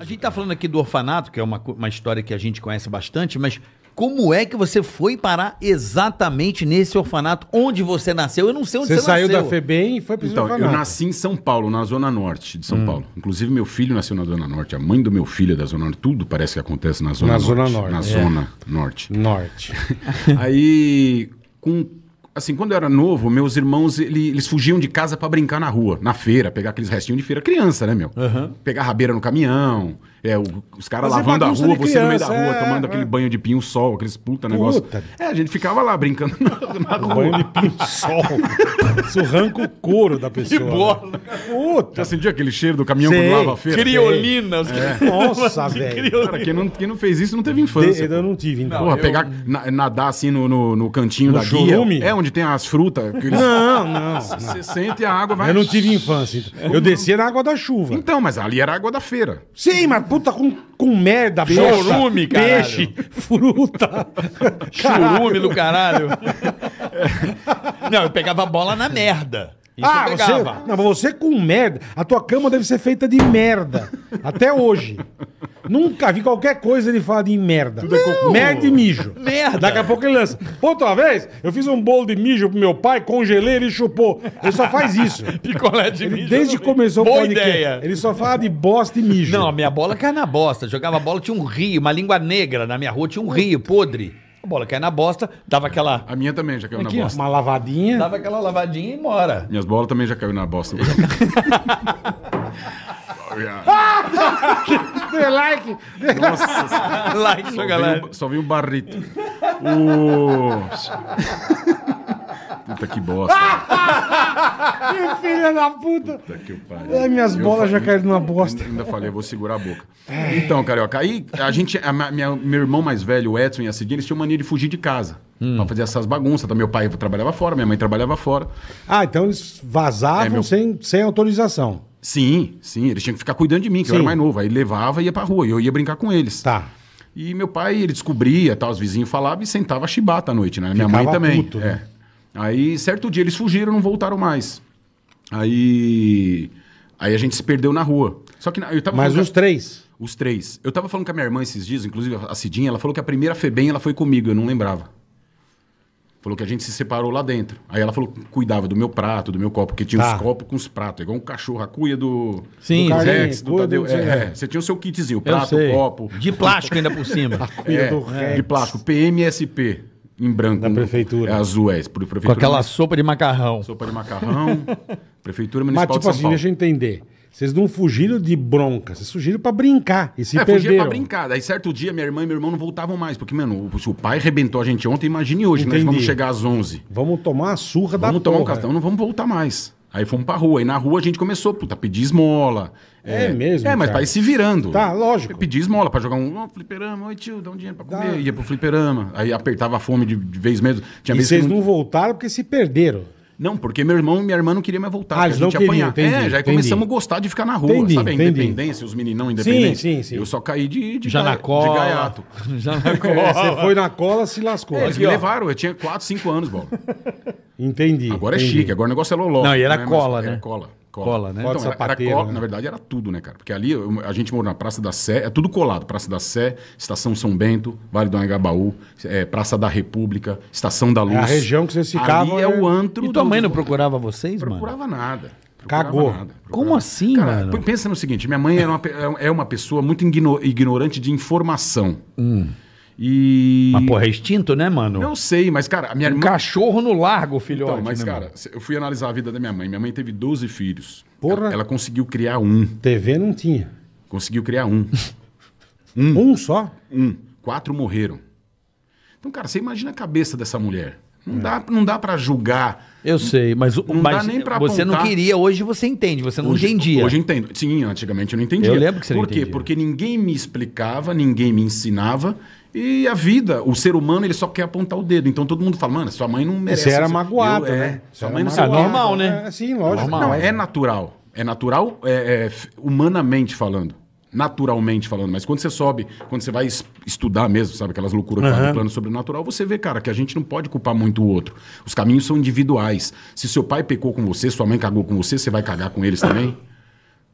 A gente está falando aqui do orfanato, que é uma, uma história que a gente conhece bastante, mas como é que você foi parar exatamente nesse orfanato onde você nasceu? Eu não sei onde você, você saiu da FEBEM e foi para então, orfanato. Eu nasci em São Paulo, na Zona Norte de São hum. Paulo. Inclusive, meu filho nasceu na Zona Norte, a mãe do meu filho é da Zona Norte. Tudo parece que acontece na Zona na Norte. Zona Norte. Na é. Zona Norte. Norte. Aí, com assim, quando eu era novo, meus irmãos, ele, eles fugiam de casa para brincar na rua, na feira, pegar aqueles restinhos de feira. Criança, né, meu? Uhum. Pegar rabeira no caminhão. É, o, os caras é lavando a rua, você criança, no meio da rua, é, tomando aquele banho de pinho-sol, aqueles puta, puta negócio. É, a gente ficava lá brincando na, na rua. Banho de pinho-sol. Isso arranca o couro da pessoa. Que né? bola. Puta. Já sentiu aquele cheiro do caminhão Sei. quando lava feira? Criolina. É. Nossa, velho. Cara, quem não, quem não fez isso não teve infância. De, eu não tive, então. Porra, eu... pegar, na, nadar assim no, no, no cantinho no da churume? guia. É, onde tem as frutas. Eles... Não, não. Você sente a água vai... Eu não tive infância. Então. Eu descia na água da chuva. Então, mas ali era água da feira. Sim, mas puta com, com merda, peixe, peixe, fruta. Churume do caralho. Não, eu pegava a bola na merda. Isso ah, você, não, você com merda. A tua cama deve ser feita de merda. Até hoje. Nunca vi qualquer coisa ele falar de merda. Não. É merda e mijo. Merda. Daqui a pouco ele lança. Outra vez, eu fiz um bolo de mijo pro meu pai, congelei, ele chupou. Ele só faz isso. Picolé de ele, mijo. Desde que começou Boa o Boa ideia. ele só fala de bosta e mijo. Não, a minha bola cai na bosta. Jogava bola, tinha um rio, uma língua negra na minha rua, tinha um rio podre. A bola cai na bosta, dava é. aquela. A minha também já caiu Aqui, na bosta. Uma lavadinha. Dava aquela lavadinha e mora. Minhas bolas também já caiu na bosta. Dê like! Nossa! like, só galera. Vi só vi o barrito. O... Puta que bosta. que filha da puta. Puta que pariu. Ai, minhas eu bolas já caíram numa bosta. Ainda falei, eu vou segurar a boca. Então, Carioca, aí a gente, a, minha, meu irmão mais velho, o Edson e a seguir eles tinham mania de fugir de casa. Hum. Pra fazer essas bagunças. Meu pai trabalhava fora, minha mãe trabalhava fora. Ah, então eles vazavam é, meu... sem, sem autorização. Sim, sim. Eles tinham que ficar cuidando de mim, que sim. eu era mais novo. Aí levava e ia pra rua e eu ia brincar com eles. Tá. E meu pai, ele descobria, tal, os vizinhos falavam e sentava a chibata à noite, né? Minha mãe também. Puto, né? é. Aí, certo dia, eles fugiram, não voltaram mais. Aí. Aí a gente se perdeu na rua. Só que eu tava Mas os a... três? Os três. Eu tava falando com a minha irmã esses dias, inclusive a Cidinha, ela falou que a primeira Febem ela foi comigo, eu não lembrava. Falou que a gente se separou lá dentro. Aí ela falou que cuidava do meu prato, do meu copo, porque tinha tá. os copos com os pratos, igual um cachorro, a cuia do, Sim, do Rex, do Tadeu. É, é, você tinha o seu kitzinho, prato, copo. De plástico ainda por cima. A cuia é, do Rex. De plástico, PMSP em branco. Da prefeitura. É azul, é. Prefeitura Com aquela municipal. sopa de macarrão. Sopa de macarrão. prefeitura Municipal Mas, tipo de São assim, Paulo. deixa eu entender. Vocês não fugiram de bronca, vocês fugiram para brincar e se é, perderam. fugiram pra brincar. Daí certo dia minha irmã e meu irmão não voltavam mais, porque, mano, se o pai arrebentou a gente ontem, imagine hoje, Entendi. nós vamos chegar às 11. Vamos tomar a surra vamos da Vamos tomar porra. um castão, não vamos voltar mais. Aí fomos pra rua. E na rua a gente começou, puta, a pedir esmola. É, é mesmo? É, mas cara. pra ir se virando. Tá, lógico. Pedir esmola pra jogar um oh, fliperama. Oi, tio, dá um dinheiro pra comer. Ia pro fliperama. Aí apertava a fome de, de vez mesmo. Tinha e vocês não... não voltaram porque se perderam. Não, porque meu irmão e minha irmã não queriam mais voltar. Ah, eles não queriam, entendi, É, já entendi. começamos a gostar de ficar na rua, entendi, sabe? A independência, os meninos não independentes. Sim, sim, sim. Eu só caí de, de, já ga, na cola, de gaiato. Já na é, cola. Você foi na cola, se lascou. É, eles Aqui, me ó. levaram, eu tinha 4, 5 anos, Bola. Entendi. Agora é chique, agora o negócio é loló. Não, e era né? cola, né? Era é cola. Cola, cola né? Então, era, era cola, né? Na verdade, era tudo, né, cara? Porque ali a gente mora na Praça da Sé, é tudo colado. Praça da Sé, Estação São Bento, Vale do Anhangabaú, é, Praça da República, Estação da Luz. É a região que vocês ficavam. Ali é o né? antro. E tua mãe não procurava vocês, não mano? Procurava nada. Cagou. Nada, Como assim, cara? Mano? Pensa no seguinte: minha mãe era uma, é, é uma pessoa muito ignorante de informação. Hum. E. Mas, porra, é extinto, né, mano? Não sei, mas, cara, a minha um irmã. Cachorro no largo, filhote. Então, mas, né, cara, mano? eu fui analisar a vida da minha mãe. Minha mãe teve 12 filhos. Porra. Ela, ela conseguiu criar um. TV não tinha. Conseguiu criar um. um. Um só? Um. Quatro morreram. Então, cara, você imagina a cabeça dessa mulher. Não, é. dá, não dá para julgar. Eu sei, mas, não mas dá nem pra você apontar. não queria, hoje você entende, você não hoje, entendia. Hoje eu entendo. Sim, antigamente eu não entendia. Eu lembro que você Por não quê? Porque ninguém me explicava, ninguém me ensinava. E a vida, o ser humano, ele só quer apontar o dedo. Então todo mundo fala, mano, sua mãe não merece. Você era magoado, eu, é, né? Sua mãe não normal, né? É, sim, lógico. Normal, não, é natural. É natural, é, é, humanamente falando. Naturalmente falando. Mas quando você sobe, quando você vai estudar mesmo, sabe? Aquelas loucuras que uhum. fazem plano sobrenatural, você vê, cara, que a gente não pode culpar muito o outro. Os caminhos são individuais. Se seu pai pecou com você, sua mãe cagou com você, você vai cagar com eles também?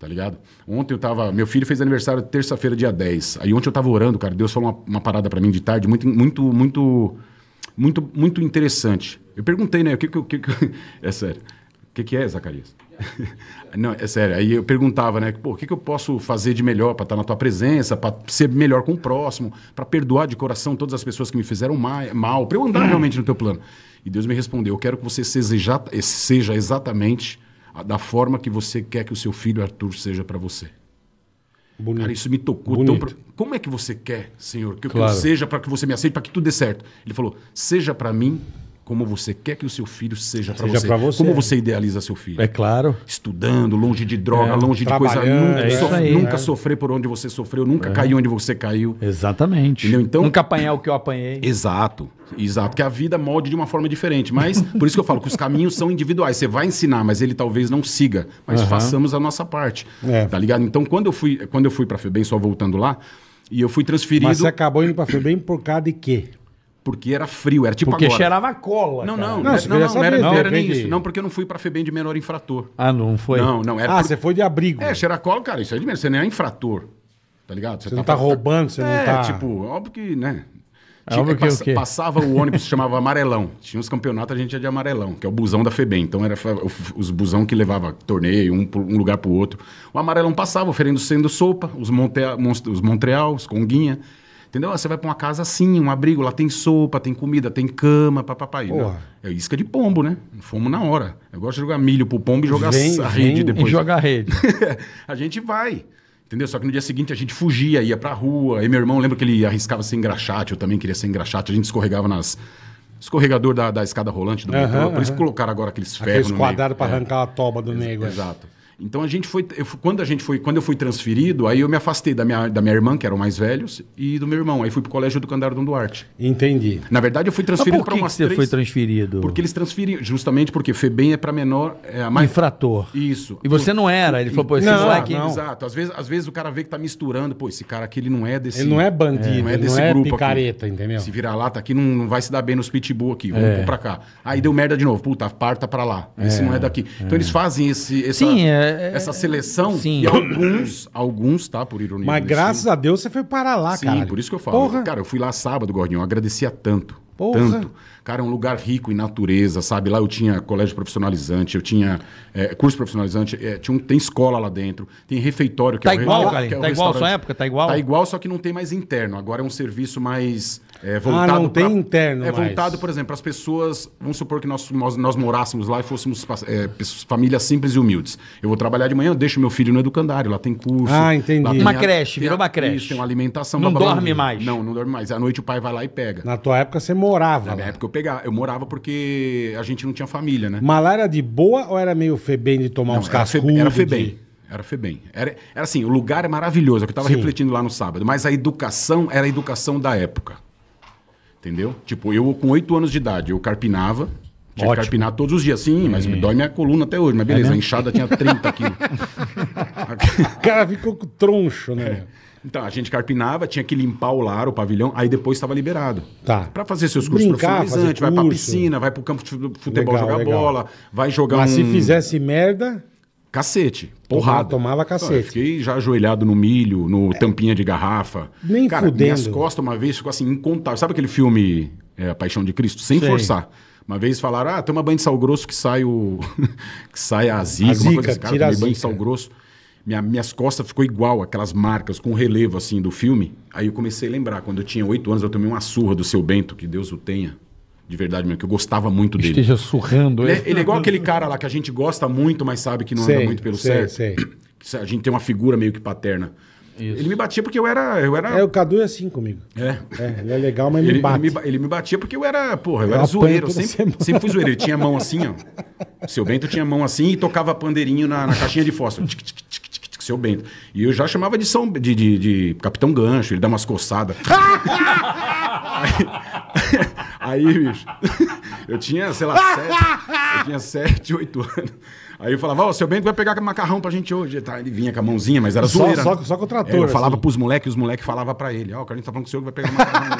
tá ligado? Ontem eu tava. Meu filho fez aniversário terça-feira, dia 10. Aí ontem eu tava orando, cara. Deus falou uma, uma parada para mim de tarde, muito, muito, muito, muito, muito interessante. Eu perguntei, né? O que que. O que, que é sério. O que, que é, Zacarias? Não, é sério. Aí eu perguntava, né? Pô, o que, que eu posso fazer de melhor para estar tá na tua presença, para ser melhor com o próximo, para perdoar de coração todas as pessoas que me fizeram mal, para eu andar é. realmente no teu plano? E Deus me respondeu: Eu quero que você seja, seja exatamente da forma que você quer que o seu filho Arthur seja para você. Bonito. Cara, isso me tocou Bonito. tão. Pra... Como é que você quer, Senhor, que claro. que eu seja para que você me aceite, para que tudo dê certo? Ele falou: seja para mim como você quer que o seu filho seja para você. você. Como você idealiza seu filho. É claro. Estudando, longe de droga, é, longe de coisa. Nunca, é aí, nunca é. sofrer por onde você sofreu, nunca é. cair onde você caiu. Exatamente. Entendeu? Então, nunca apanhar o que eu apanhei. Exato. Exato, que a vida molde de uma forma diferente. Mas por isso que eu falo que os caminhos são individuais. Você vai ensinar, mas ele talvez não siga. Mas uhum. façamos a nossa parte. É. Tá ligado? Então, quando eu fui, quando eu fui para FEBEM, só voltando lá, e eu fui transferido. Mas você acabou indo para FEBEM por causa de quê? Porque era frio, era tipo porque agora. Porque cheirava cola. Não, não, não, não, não, não, era, não, era nem isso. Não, porque eu não fui pra FEBEM de menor infrator. Ah, não foi? Não, não era. É ah, por... você foi de abrigo. É, cheirar cola, cara, isso aí é de menos Você nem é infrator. Tá ligado? Você, tá não tá, pra... roubando, você é, não tá. É, tipo, óbvio que, né? É, óbvio que, pass... o é, passava o ônibus, chamava amarelão. Tinha uns campeonatos, a gente ia de amarelão, que é o busão da FEBEM. Então era os busão que levava torneio, um, um lugar pro outro. O amarelão passava, oferecendo sendo sopa, os, Monte... os Montreal, os Conguinha. Entendeu? Você vai para uma casa assim, um abrigo, lá tem sopa, tem comida, tem cama, papapá. É isca de pombo, né? Fomos na hora. Eu gosto de jogar milho pro pombo e jogar vem, a rede vem depois. E jogar a rede. a gente vai. Entendeu? Só que no dia seguinte a gente fugia, ia pra rua. Aí meu irmão, lembra que ele arriscava ser engraxate, eu também queria ser engraxate. A gente escorregava nas, escorregador da, da escada rolante do uhum, metrô. Por uhum. isso colocaram agora aqueles ferros. Aqueles quadrados para é. arrancar a toba do é, nego. Exato. Então a gente foi, eu, quando a gente foi, quando eu fui transferido, aí eu me afastei da minha, da minha irmã, que eram mais velhos, e do meu irmão. Aí fui pro colégio do Candardo Duarte. Entendi. Na verdade eu fui transferido para uma você três, foi transferido? Porque eles transferiram, justamente porque FEBEM é para menor, é a mais infrator. Isso. E você não era, ele falou, pô, esse não, moleque, não. exato. Às vezes, às vezes o cara vê que tá misturando, pô, esse cara aqui ele não é desse Ele não é bandido, não é desse não é grupo picareta, aqui. entendeu? Se virar lá tá aqui não, não vai se dar bem nos pitbull aqui, vamos é. pra cá. Aí deu merda de novo. Puta, parta para lá. Esse é, não é daqui. Então é. eles fazem esse essa... Sim, é é, é, essa é, seleção. Sim. E alguns, alguns, tá? Por ironia. Mas graças a Deus você foi para lá, cara. Sim, por isso que eu falo. Porra. Cara, eu fui lá sábado, Gordinho. Eu agradecia tanto. Porra. Tanto. Cara, é um lugar rico em natureza, sabe? Lá eu tinha colégio profissionalizante, eu tinha é, curso profissionalizante, é, tinha um, tem escola lá dentro, tem refeitório. Que tá é igual, re... É cara? É tá igual a sua época? Tá igual? Tá igual, só que não tem mais interno. Agora é um serviço mais é, ah, voltado... Ah, não pra... tem interno É mais. voltado, por exemplo, para as pessoas... Vamos supor que nós, nós, nós morássemos lá e fôssemos é, famílias simples e humildes. Eu vou trabalhar de manhã, eu deixo meu filho no educandário, lá tem curso. Ah, entendi. Lá, uma a... creche, virou uma creche. tem uma alimentação. Não blá, blá, dorme blá, mais. Não, não dorme mais. À noite o pai vai lá e pega. Na tua época você morreu morava. Na minha lá. época eu pegava, eu morava porque a gente não tinha família, né? Mas lá era de boa ou era meio febem de tomar não, uns cascudos? Era febem. De... Era Febem. Era, era assim, o lugar é maravilhoso, é que eu estava refletindo lá no sábado, mas a educação era a educação da época. Entendeu? Tipo, eu com oito anos de idade, eu carpinava, tinha Ótimo. que carpinar todos os dias, sim, mas me é. dói minha coluna até hoje, mas beleza, é né? a inchada tinha 30 quilos. o cara ficou troncho, né? É. Então, a gente carpinava, tinha que limpar o lar, o pavilhão, aí depois estava liberado. Tá. Para fazer seus cursos Brincar, profissionalizantes, vai para piscina, vai para o campo de futebol legal, jogar legal. bola, vai jogar Mas um... se fizesse merda... Cacete, porrada. Tomava, tomava então, cacete. Eu fiquei já ajoelhado no milho, no é. tampinha de garrafa. Nem Cara, fudendo. minhas costas uma vez ficou assim, incontável. Sabe aquele filme é, Paixão de Cristo? Sem forçar. Uma vez falaram, ah, toma banho de sal grosso que sai o... que sai a zica. A zica, uma coisa, cara, tira a zica. banho de sal grosso. Minha, minhas costas ficou igual, aquelas marcas com relevo assim do filme. Aí eu comecei a lembrar, quando eu tinha oito anos, eu tomei uma surra do seu Bento, que Deus o tenha. De verdade mesmo, que eu gostava muito dele. Esteja surrando né, ele. Ele é igual aquele cara lá que a gente gosta muito, mas sabe que não sei, anda muito pelo sei, certo. Sei. A gente tem uma figura meio que paterna. Isso. Ele me batia porque eu era, eu era. É, o Cadu é assim comigo. É. é ele é legal, mas ele, me bate. Ele me, ele me batia porque eu era, porra, eu, eu era zoeiro. Sempre, sempre fui zoeiro. Ele tinha a mão assim, ó. O seu Bento tinha a mão assim e tocava pandeirinho na, na caixinha de fósforo. Tic, tic, que seu Bento. E eu já chamava de, São, de, de, de Capitão Gancho, ele dá umas coçadas. aí, aí, bicho, eu tinha, sei lá, sete, eu tinha sete, oito anos. Aí eu falava, ó, oh, seu Bento vai pegar macarrão pra gente hoje. Tá, ele vinha com a mãozinha, mas era só, zoeira. Né? Só, só com o trator. É, eu falava assim. pros moleques e os moleques falavam pra ele, ó, oh, o Carlinhos tá falando que o senhor vai pegar macarrão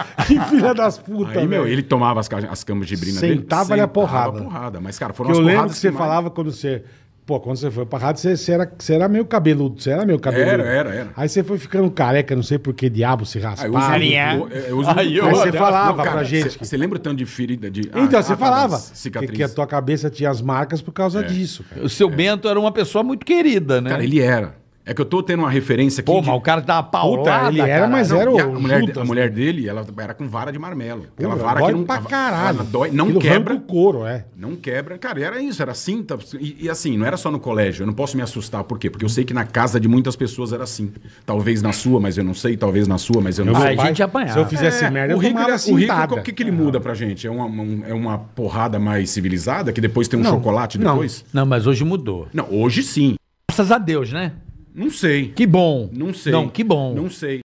que filha das putas, Aí, meu, ele tomava as, as camas de brina Sentava dele. Sentava-lhe a porrada. porrada. Mas, cara, foram que as porradas... Eu lembro que você mais... falava quando você Pô, quando você foi pra rádio, você, você era, você era meio cabeludo, você era meio cabeludo. Era, era, era. Aí você foi ficando careca, não sei por que diabo se raspava. Aí, eu, uso, eu uso aí, eu, aí você falava não, cara, pra gente. Você lembra tanto de ferida de. Então, você ah, falava que, que, a tua cabeça tinha as marcas por causa é. disso. Cara. O seu é. Bento era uma pessoa muito querida, né? Cara, ele era. É que eu tô tendo uma referência aqui. Pô, de... mas o cara tava paulada, Puta, ele era, mas era o. A mulher, a assim. mulher dele, ela era com vara de marmelo. Pô, aquela vara que não. Pra caralho. Dói, não Aquilo quebra. o couro, é. Não quebra. Cara, era isso, era cinta. E, e, assim, não era só no colégio. Eu não posso me assustar. Por quê? Porque eu sei que na casa de muitas pessoas era assim. Talvez na sua, mas eu não sei. Talvez na sua, mas eu não sei. A gente apanhava. Se eu fizesse é, merda, eu o rico, era, o rico, o que, que ele é. muda pra gente? É uma, um, é uma porrada mais civilizada que depois tem um não, chocolate depois? Não. não, mas hoje mudou. Não, hoje sim. Graças a Deus, né? Não sei. Que bom. Não sei. Não, que bom. Não sei.